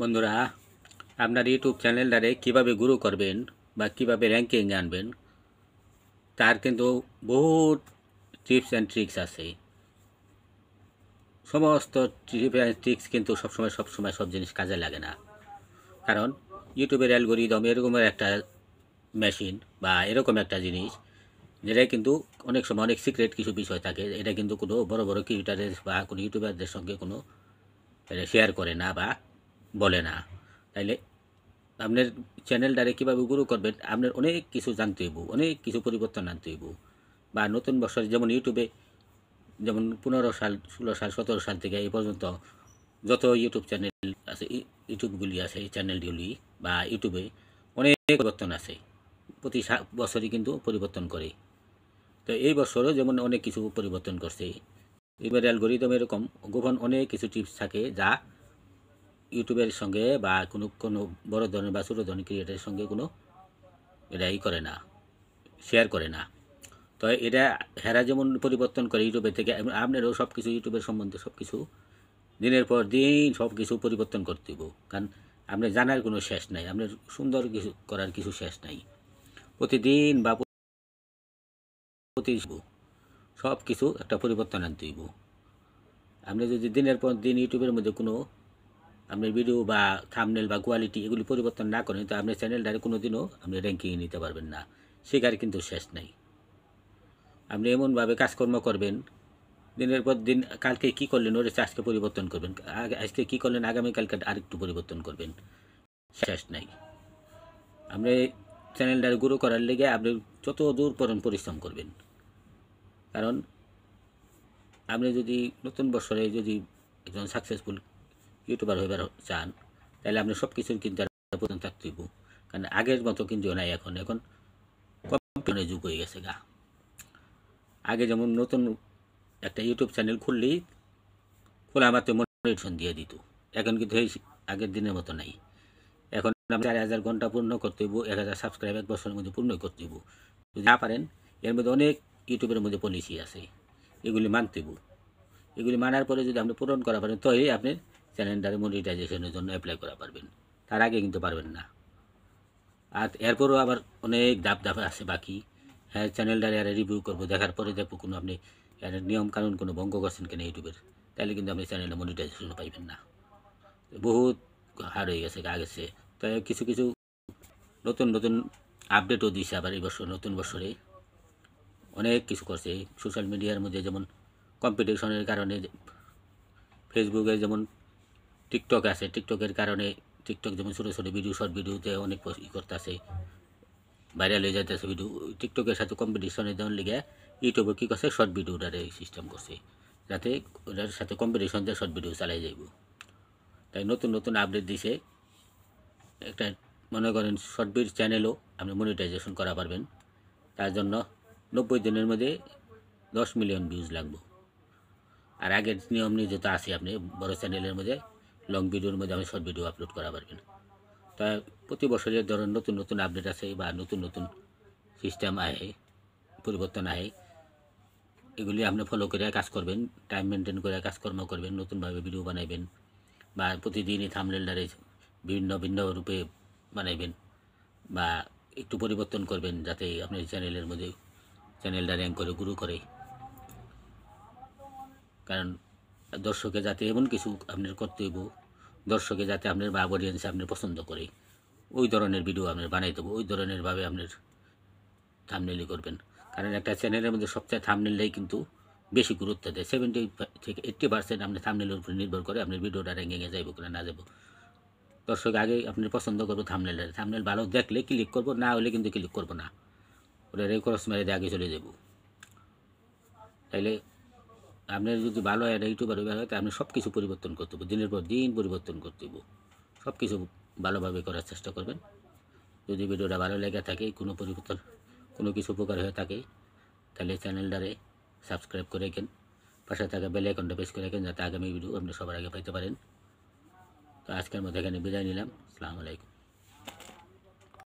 বন্ধুরা আপনার YouTube channel দ্বারে কীভাবে গ্রো করবেন বা কিভাবে র্যাঙ্কিং আনবেন তার কিন্তু বহুত টিপস অ্যান্ড ট্রিক্স আছে সমস্ত টিপস অ্যান্ড ট্রিক্স কিন্তু সবসময় সবসময় সব জিনিস কাজে লাগে না কারণ ইউটিউবের অ্যালগোরিদম এরকমের একটা মেশিন বা এরকম একটা জিনিস যেটা কিন্তু অনেক সময় অনেক সিক্রেট কিছু বিষয় থাকে এটা কিন্তু কোনো বড় বড় ক্রিয়েটারের বা কোনো ইউটিউবারদের সঙ্গে কোনো শেয়ার করে না বা বলে না তাইলে আপনার চ্যানেলটারে কীভাবে গুরু করবেন আপনার অনেক কিছু জানতে হইব অনেক কিছু পরিবর্তন আনতে হইব বা নতুন বছর যেমন ইউটিউবে যেমন পনেরো সাল ষোলো সাল সতেরো সাল থেকে এই পর্যন্ত যত ইউটিউব চ্যানেল আছে ইউটিউবগুলি আছে এই চ্যানেলগুলি বা ইউটিউবে অনেক পরিবর্তন আছে প্রতি বছরই কিন্তু পরিবর্তন করে তো এই বছরও যেমন অনেক কিছু পরিবর্তন করছে এবার অ্যালগোরিদম এরকম গোপন অনেক কিছু টিপস থাকে যা ইউটিউবের সঙ্গে বা কোনো কোনো বড় ধরনের বা ছোটো ধরনের ক্রিয়েটারের সঙ্গে কোনো এটা ই করে না শেয়ার করে না তো এটা হেরা যেমন পরিবর্তন করে ইউটিউবে থেকে আপনারও সব কিছু ইউটিউবের সম্বন্ধে সব কিছু দিনের পর দিন সব কিছু পরিবর্তন করতে হইব কারণ আপনার জানার কোনো শেষ নাই আপনার সুন্দর কিছু করার কিছু শেষ নাই প্রতিদিন বা প্রতি সব কিছু একটা পরিবর্তন আনতে দিব আপনি যদি দিনের পর দিন ইউটিউবের মধ্যে কোনো আপনার ভিডিও বা থামনেল বা কোয়ালিটি এগুলি পরিবর্তন না করেন তো আপনার চ্যানেলটারে কোনো দিনও আপনি র্যাঙ্কিংয়ে নিতে পারবেন না কারণে কিন্তু শেষ নাই আপনি এমনভাবে কাজকর্ম করবেন দিনের পর দিন কালকে কি করলেন ওর আজকে পরিবর্তন করবেন আজকে কি করলেন আগামীকালকে আরেকটু পরিবর্তন করবেন শেষ নাই আপনি চ্যানেলটার গুরু করার লেগে আপনি যত দূর পরন পরিশ্রম করবেন কারণ আপনি যদি নতুন বছরে যদি একজন সাকসেসফুল ইউটিউবার হইবার চান তাহলে আপনি সব কিছুর কিন্তু পর্যন্ত কারণ আগের মতো কিন্তু নাই এখন এখন কম্পিউটারের যুগ হয়ে গেছে গা আগে যেমন নতুন একটা ইউটিউব চ্যানেল খুললেই খোলা মাত্র মনিটেশন দিয়ে দিত এখন কিন্তু এই আগের দিনের মতো নাই এখন চার হাজার ঘন্টা পূর্ণ করতে এক হাজার সাবস্ক্রাইব এক বছরের মধ্যে পূর্ণ করতে যদি না পারেন এর মধ্যে অনেক ইউটিউবের মধ্যে পলিসি আছে এগুলি মানতে এগুলি মানার পরে যদি আপনি পূরণ করা পারেন তাহলে আপনি চ্যানেলটারে মনিটাইজেশনের জন্য অ্যাপ্লাই করা পারবেন তার আগে কিন্তু পারবেন না আর এরপরও আবার অনেক ধাপ ধাপ আছে বাকি হ্যাঁ চ্যানেলটারে আর রিভিউ করবো দেখার পরে দেখবো কোনো আপনি নিয়মকানুন কোনো ভঙ্গ করছেন কিনা ইউটিউবের তাহলে কিন্তু আপনি চ্যানেলে মনিটাইজেশন পাইবেন না বহুত হার হয়ে গেছে আগেছে তাই কিছু কিছু নতুন নতুন আপডেটও দিয়েছে আবার এই বছর নতুন বছরে অনেক কিছু করছে সোশ্যাল মিডিয়ার মধ্যে যেমন কম্পিটিশনের কারণে ফেসবুকে যেমন টিকটক আছে টিকটকের কারণে টিকটক যেমন ছোটো ছোটো ভিডিও শর্ট ভিডিওতে অনেক ই করতেছে ভাইরাল হয়ে যাইতেছে ভিডিও টিকটকের সাথে কম্পিটিশনে দেওয়ার লিগে ইউটিউবে কী করছে শর্ট এই সিস্টেম করছে যাতে ওটার সাথে কম্পিটিশন দিয়ে শর্ট ভিডিও চালাই যাইব তাই নতুন নতুন আপডেট দিছে একটা মনে করেন শর্ট ভিডিও চ্যানেলও আপনি মনিটাইজেশন করা পারবেন তার জন্য নব্বই দিনের মধ্যে দশ মিলিয়ন ভিউজ লাগবো আর আগের নিয়ম নিয়ে যেটা আছে আপনি বড় চ্যানেলের মধ্যে লং ভিডিওর মধ্যে আমি শর্ট ভিডিও আপলোড করা পারবেন তা প্রতি বছরের ধরেন নতুন নতুন আপডেট আছে বা নতুন নতুন সিস্টেম আহে পরিবর্তন আহে এগুলি আপনি ফলো করে কাজ করবেন টাইম মেনটেন করে কাজকর্ম করবেন নতুনভাবে ভিডিও বানাইবেন বা প্রতিদিনই থামলেলটারে ভিন্ন ভিন্ন রূপে বানাইবেন বা একটু পরিবর্তন করবেন যাতে আপনার চ্যানেলের মধ্যে চ্যানেলটা র্যাঙ্ক করে গ্রো করে কারণ দর্শকে যাতে এমন কিছু আপনার করতে হইব দর্শকে যাতে আপনার বা অডিয়েন্সে আপনার পছন্দ করে ওই ধরনের ভিডিও আপনার বানাই দেবো ওই ধরনেরভাবে আপনার থামনেলই করবেন কারণ একটা চ্যানেলের মধ্যে সবচেয়ে থামনেলটাই কিন্তু বেশি গুরুত্ব দেয় সেভেন্টি থেকে এইট্টি পার্সেন্ট আপনি থামনেলের উপরে নির্ভর করে আপনার ভিডিওটা র্যাঙ্কিংয়ে যাইব কিনা না যাবো দর্শক আগে আপনি পছন্দ করবো থামনেলটা থামনেল ভালো দেখলে ক্লিক করবো না হলে কিন্তু ক্লিক করবো না ওটা রেকর্স মেরে দিয়ে আগে চলে যাবো তাইলে আপনার যদি ভালো একটা ইউটিউবার হয় আপনি সব কিছু পরিবর্তন করতে হবে দিনের পর দিন পরিবর্তন করতে হবে সব কিছু ভালোভাবে করার চেষ্টা করবেন যদি ভিডিওটা ভালো লেগে থাকে কোনো পরিবর্তন কোনো কিছু উপকার হয়ে থাকে তাহলে চ্যানেলটারে সাবস্ক্রাইব করে রাখেন পাশে থাকা বেল আইকনটা প্রেস করে রাখেন যাতে আগামী ভিডিও আপনি সবার আগে পাইতে পারেন তো আজকের মধ্যে এখানে বিদায় নিলাম আসসালামু আলাইকুম